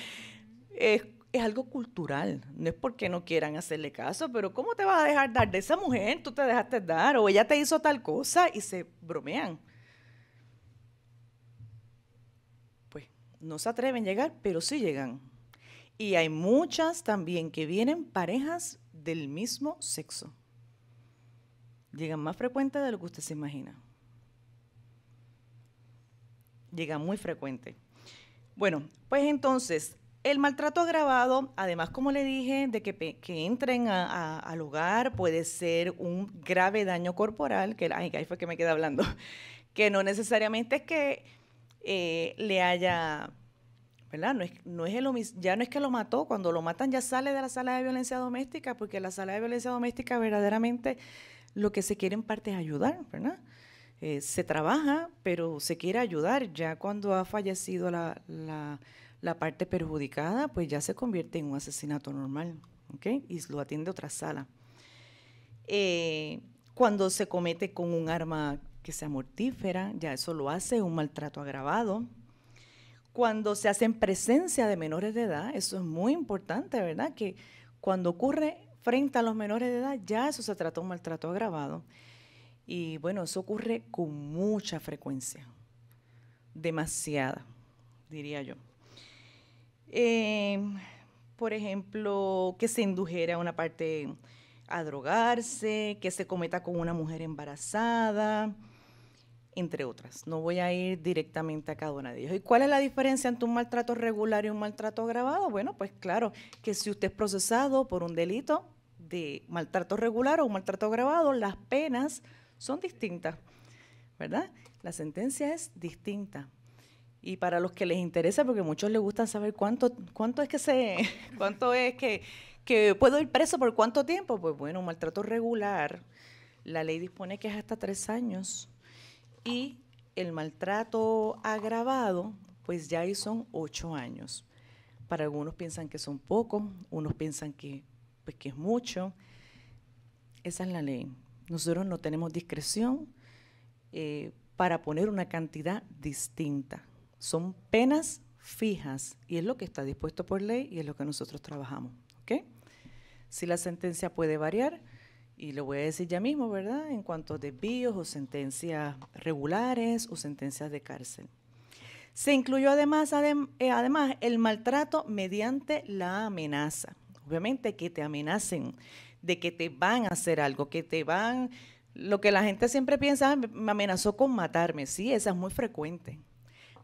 es, es algo cultural, no es porque no quieran hacerle caso, pero ¿cómo te vas a dejar dar de esa mujer? Tú te dejaste dar, o ella te hizo tal cosa y se bromean. Pues no se atreven a llegar, pero sí llegan. Y hay muchas también que vienen parejas del mismo sexo llegan más frecuente de lo que usted se imagina. Llega muy frecuente. Bueno, pues entonces, el maltrato agravado, además, como le dije, de que, entren al hogar puede ser un grave daño corporal, que ahí fue que me quedé hablando, que no necesariamente es que eh, le haya, ¿verdad? No es, no es ya no es que lo mató, cuando lo matan ya sale de la sala de violencia doméstica, porque la sala de violencia doméstica verdaderamente lo que se quiere en parte es ayudar, ¿verdad? Eh, se trabaja, pero se quiere ayudar. Ya cuando ha fallecido la, parte perjudicada, pues ya se convierte en un asesinato normal, ¿ok? Y lo atiende otra sala. Eh, cuando se comete con un arma que sea mortífera, ya eso lo hace un maltrato agravado. Cuando se hace en presencia de menores de edad, eso es muy importante, ¿verdad? Que cuando ocurre frente a los menores de edad, ya eso se de un maltrato agravado. Y bueno, eso ocurre con mucha frecuencia, demasiada, diría yo. Em, por ejemplo, que se indujera a una parte a drogarse, que se cometa con una mujer embarazada, entre otras. No voy a ir directamente a cada una de ellas. ¿Y cuál es la diferencia entre un maltrato regular y un maltrato agravado? Bueno, pues claro, que si usted es procesado por un delito de maltrato regular o un maltrato agravado, las penas son distintas, ¿verdad? La sentencia es distinta. Y para los que les interesa, porque a muchos les gusta saber cuánto, cuánto es que se, cuánto es que, que puedo ir preso por cuánto tiempo, pues bueno, un maltrato regular, la ley dispone que es hasta tres años y el maltrato agravado, pues ya ahí son ocho años. Para algunos piensan que son pocos, unos piensan que, pues, que es mucho. Esa es la ley. Nosotros no tenemos discreción eh, para poner una cantidad distinta. Son penas fijas y es lo que está dispuesto por ley y es lo que nosotros trabajamos. Si la sentencia puede variar, y lo voy a decir ya mismo, ¿verdad? En cuanto a desvíos o sentencias regulares o sentencias de cárcel. Se incluyó además, eh, además el maltrato mediante la amenaza. Obviamente que te amenacen de que te van a hacer algo, que te van... Lo que la gente siempre piensa, me amenazó con matarme, sí, esa es muy frecuente.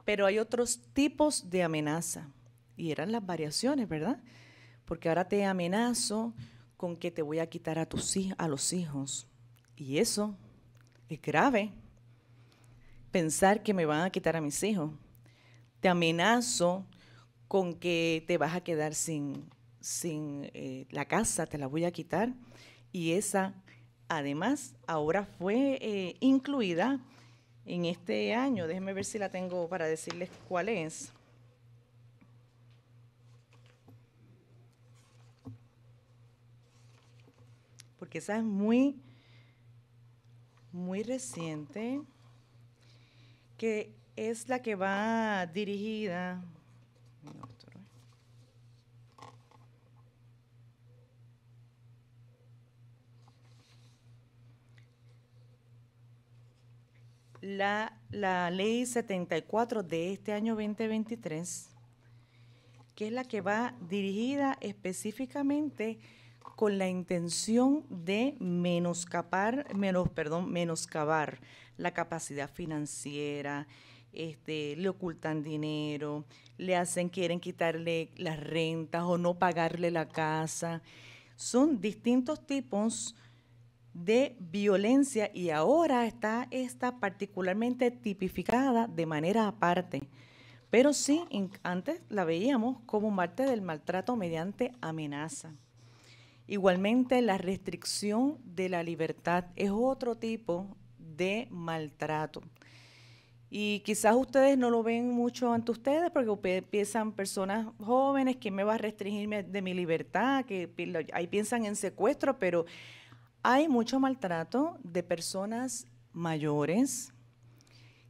Pero hay otros tipos de amenaza y eran las variaciones, ¿verdad? Porque ahora te amenazo con que te voy a quitar a, tus, a los hijos. Y eso es grave. Pensar que me van a quitar a mis hijos. Te amenazo con que te vas a quedar sin, sin eh, la casa, te la voy a quitar. Y esa, además, ahora fue eh, incluida en este año. Déjenme ver si la tengo para decirles cuál es. que es muy, muy reciente, que es la que va dirigida. La, la ley 74 de este año 2023, que es la que va dirigida específicamente con la intención de menoscapar, menos, perdón, menoscabar la capacidad financiera, este, le ocultan dinero, le hacen, quieren quitarle las rentas o no pagarle la casa. Son distintos tipos de violencia y ahora está esta particularmente tipificada de manera aparte. Pero sí, antes la veíamos como parte del maltrato mediante amenaza. Igualmente, la restricción de la libertad es otro tipo de maltrato. Y quizás ustedes no lo ven mucho ante ustedes porque piensan personas jóvenes, que me va a restringir de mi libertad? Que ahí piensan en secuestro, pero hay mucho maltrato de personas mayores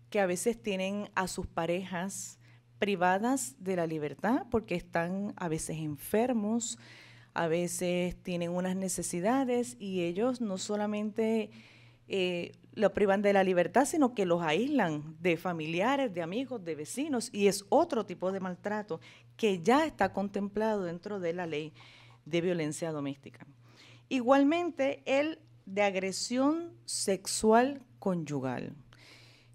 que a veces tienen a sus parejas privadas de la libertad porque están a veces enfermos, a veces tienen unas necesidades y ellos no solamente eh, lo privan de la libertad, sino que los aíslan de familiares, de amigos, de vecinos, y es otro tipo de maltrato que ya está contemplado dentro de la ley de violencia doméstica. Igualmente, el de agresión sexual conyugal.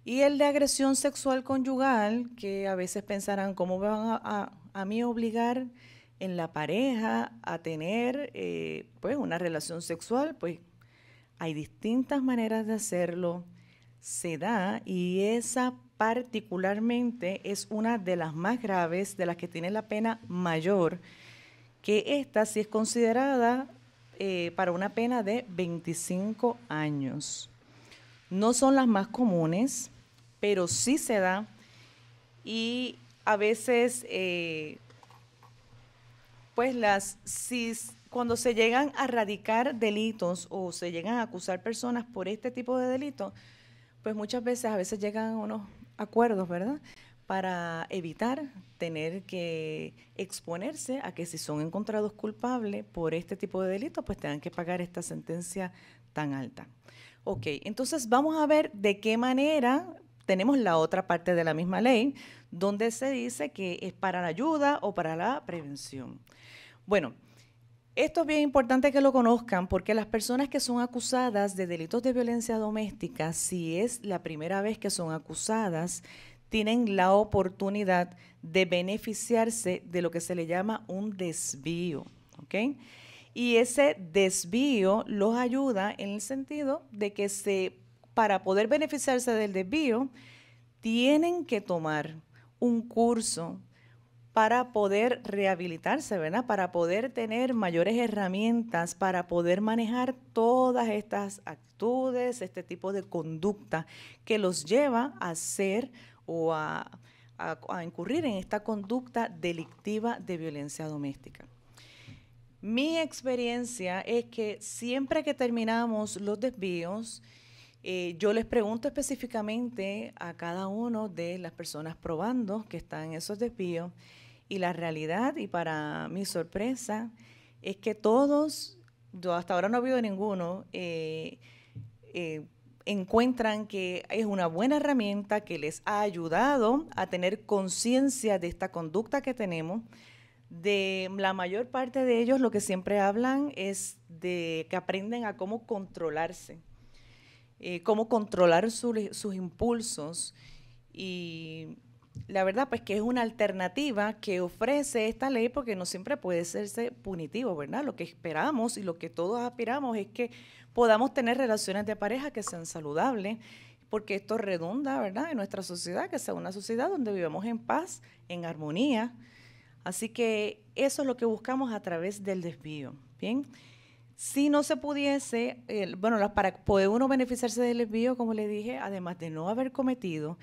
Y el de agresión sexual conyugal, que a veces pensarán, ¿cómo van a, a, a mí obligar? en la pareja a tener eh, pues una relación sexual, pues hay distintas maneras de hacerlo, se da y esa particularmente es una de las más graves, de las que tiene la pena mayor, que esta sí es considerada eh, para una pena de 25 años. No son las más comunes, pero sí se da y a veces eh, pues las SIS cuando se llegan a radicar delitos o se llegan a acusar personas por este tipo de delitos, pues muchas veces a veces llegan unos acuerdos, ¿verdad? Para evitar tener que exponerse a que si son encontrados culpables por este tipo de delitos, pues tengan que pagar esta sentencia tan alta. Ok, entonces vamos a ver de qué manera tenemos la otra parte de la misma ley, donde se dice que es para la ayuda o para la prevención. Bueno, esto es bien importante que lo conozcan porque las personas que son acusadas de delitos de violencia doméstica, si es la primera vez que son acusadas, tienen la oportunidad de beneficiarse de lo que se le llama un desvío. Y ese desvío los ayuda en el sentido de que se para poder beneficiarse del desvío, tienen que tomar un curso para poder rehabilitarse, Para poder tener mayores herramientas, para poder manejar todas estas actitudes, este tipo de conducta que los lleva a ser o a incurrir en esta conducta delictiva de violencia doméstica. Mi experiencia es que siempre que terminamos los desvíos, eh, yo les pregunto específicamente a cada uno de las personas probando que están en esos desvíos y la realidad, y para mi sorpresa, es que todos, yo hasta ahora no he habido ninguno, eh, eh, encuentran que es una buena herramienta que les ha ayudado a tener conciencia de esta conducta que tenemos. De la mayor parte de ellos lo que siempre hablan es de que aprenden a cómo controlarse eh, cómo controlar sus impulsos. Y la verdad, pues que es una alternativa que ofrece esta ley porque no siempre puede serse punitivo, ¿verdad? Lo que esperamos y lo que todos aspiramos es que podamos tener relaciones de pareja que sean saludables porque esto redunda, ¿verdad?, en nuestra sociedad, que sea una sociedad donde vivamos en paz, en armonía. Así que eso es lo que buscamos a través del desvío. Bien. Si no se pudiese, bueno, para poder uno beneficiarse del desvío, como le dije, además de no haber cometido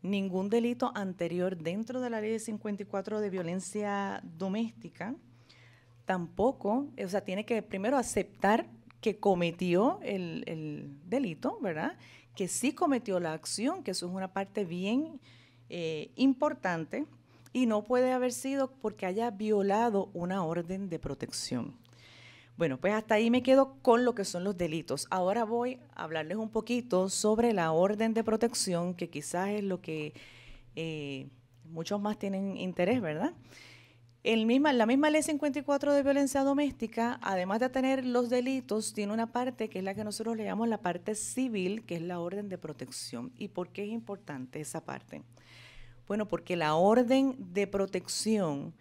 ningún delito anterior dentro de la ley 54 de violencia doméstica, tampoco, eh, o sea, tiene que primero aceptar que cometió el, delito, ¿verdad? Que sí cometió la acción, que eso es una parte bien eh, importante, y no puede haber sido porque haya violado una orden de protección. Bueno, pues hasta ahí me quedo con lo que son los delitos. Ahora voy a hablarles un poquito sobre la orden de protección, que quizás es lo que eh, muchos más tienen interés, ¿verdad? la misma ley 54 de violencia doméstica, además de tener los delitos, tiene una parte que es la que nosotros le llamamos la parte civil, que es la orden de protección. ¿Y por qué es importante esa parte? Bueno, porque la orden de protección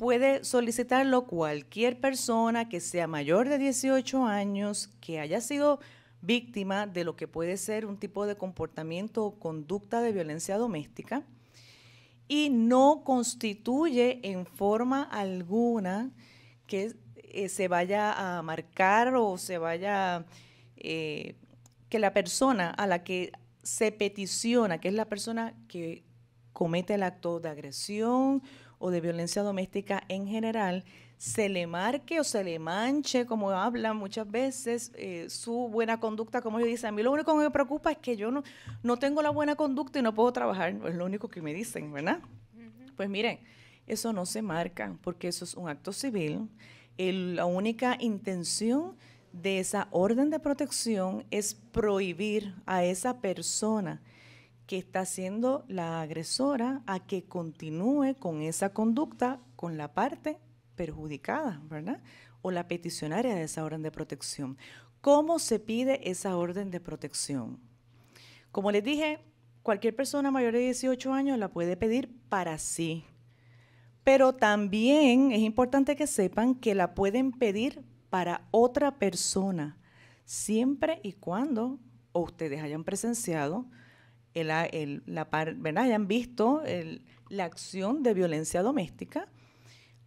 puede solicitarlo cualquier persona que sea mayor de 18 años, que haya sido víctima de lo que puede ser un tipo de comportamiento o conducta de violencia doméstica y no constituye en forma alguna que eh, se vaya a marcar o se vaya eh, que la persona a la que se peticiona, que es la persona que comete el acto de agresión o de violencia doméstica en general, se le marque o se le manche, como hablan muchas veces, eh, su buena conducta, como ellos dicen. A mí lo único que me preocupa es que yo no, no tengo la buena conducta y no puedo trabajar, es lo único que me dicen, ¿verdad? Pues miren, eso no se marca porque eso es un acto civil. la única intención de esa orden de protección es prohibir a esa persona que está haciendo la agresora a que continúe con esa conducta con la parte perjudicada, ¿verdad? O la peticionaria de esa orden de protección. ¿Cómo se pide esa orden de protección? Como les dije, cualquier persona mayor de 18 años la puede pedir para sí. Pero también es importante que sepan que la pueden pedir para otra persona, siempre y cuando ustedes hayan presenciado el, la hayan visto la acción de violencia doméstica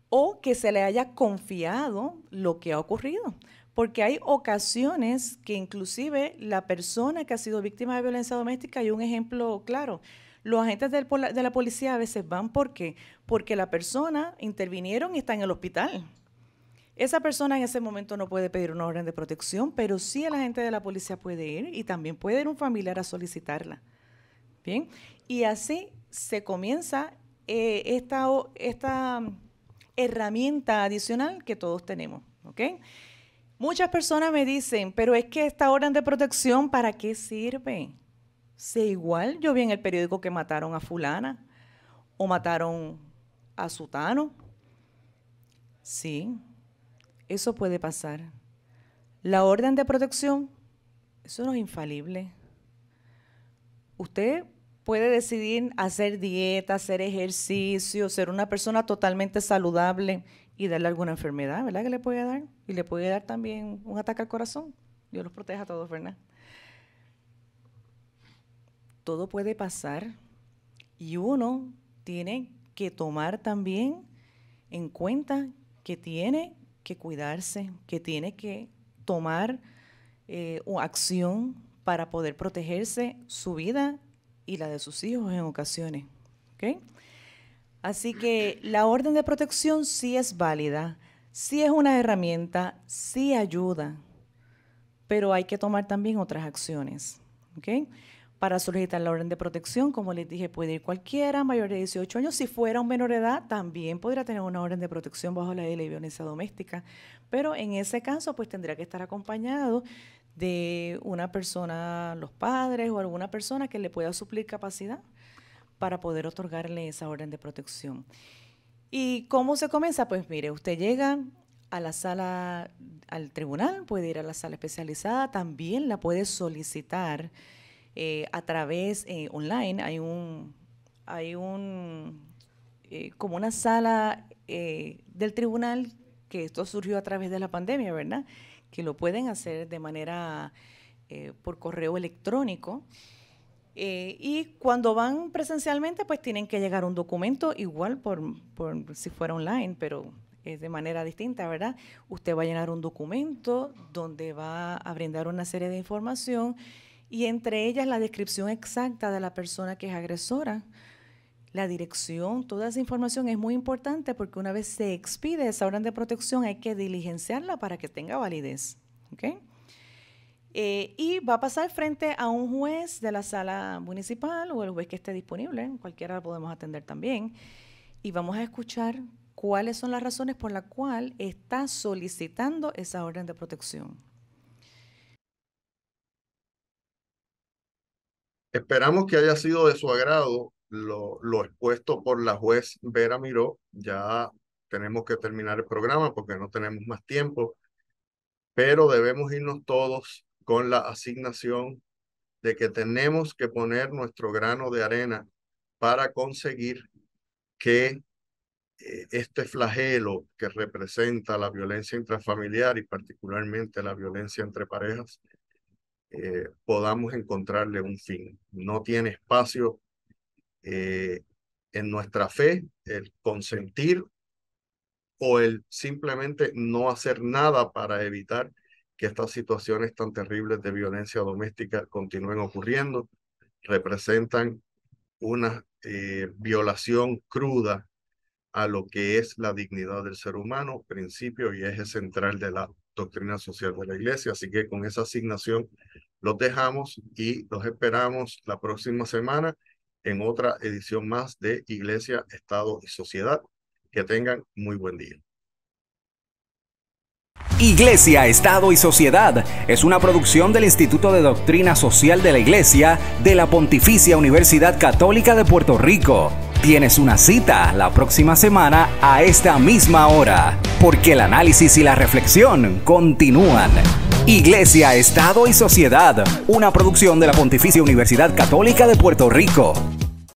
o que se le haya confiado lo que ha ocurrido. Porque hay ocasiones que inclusive la persona que ha sido víctima de violencia doméstica, hay un ejemplo claro, los agentes de la policía a veces van porque porque la persona intervinieron y está en el hospital. Esa persona en ese momento no puede pedir una orden de protección, pero sí el agente de la policía puede ir y también puede ir un familiar a solicitarla. Bien, y así se comienza eh, esta, esta mm, herramienta adicional que todos tenemos. ¿ok? Muchas personas me dicen, pero es que esta orden de protección, ¿para qué sirve? Se igual yo vi en el periódico que mataron a fulana o mataron a sutano. Sí, eso puede pasar. La orden de protección, eso no es infalible. Usted puede decidir hacer dieta, hacer ejercicio, ser una persona totalmente saludable y darle alguna enfermedad, ¿verdad? Que le puede dar. Y le puede dar también un ataque al corazón. Dios los proteja a todos, ¿verdad? Todo puede pasar y uno tiene que tomar también en cuenta que tiene que cuidarse, que tiene que tomar eh, acción para poder protegerse su vida y la de sus hijos en ocasiones. ¿okay? Así que la orden de protección sí es válida, sí es una herramienta, sí ayuda, pero hay que tomar también otras acciones. ¿okay? Para solicitar la orden de protección, como les dije, puede ir cualquiera mayor de 18 años. Si fuera un menor de edad, también podría tener una orden de protección bajo la ley de violencia doméstica. Pero en ese caso, pues tendría que estar acompañado de una persona, los padres o alguna persona que le pueda suplir capacidad para poder otorgarle esa orden de protección. ¿Y cómo se comienza? Pues mire, usted llega a la sala, al tribunal, puede ir a la sala especializada, también la puede solicitar eh, a través eh, online. Hay un, hay un, eh, como una sala del tribunal, que esto surgió a través de la pandemia, ¿verdad? que lo pueden hacer de manera eh, por correo electrónico. Eh, y cuando van presencialmente, pues tienen que llegar un documento, igual por, por si fuera online, pero es de manera distinta, ¿verdad? Usted va a llenar un documento donde va a brindar una serie de información y entre ellas la descripción exacta de la persona que es agresora, la dirección, toda esa información es muy importante porque una vez se expide esa orden de protección hay que diligenciarla para que tenga validez. Eh, y va a pasar frente a un juez de la sala municipal o el juez que esté disponible, cualquiera podemos atender también, y vamos a escuchar cuáles son las razones por las cuales está solicitando esa orden de protección. Esperamos que haya sido de su agrado lo, expuesto por la juez Vera Miró. Ya tenemos que terminar el programa porque no tenemos más tiempo, pero debemos irnos todos con la asignación de que tenemos que poner nuestro grano de arena para conseguir que eh, este flagelo que representa la violencia intrafamiliar y particularmente la violencia entre parejas, eh, podamos encontrarle un fin. No tiene espacio eh, en nuestra fe, el consentir o el simplemente no hacer nada para evitar que estas situaciones tan terribles de violencia doméstica continúen ocurriendo, representan una eh, violación cruda a lo que es la dignidad del ser humano, principio y eje central de la doctrina social de la Iglesia. Así que con esa asignación los dejamos y los esperamos la próxima semana en otra edición más de Iglesia, Estado y Sociedad. Que tengan muy buen día. Iglesia, Estado y Sociedad es una producción del Instituto de Doctrina Social de la Iglesia de la Pontificia Universidad Católica de Puerto Rico. Tienes una cita la próxima semana a esta misma hora, porque el análisis y la reflexión continúan. Iglesia, Estado y Sociedad, una producción de la Pontificia Universidad Católica de Puerto Rico.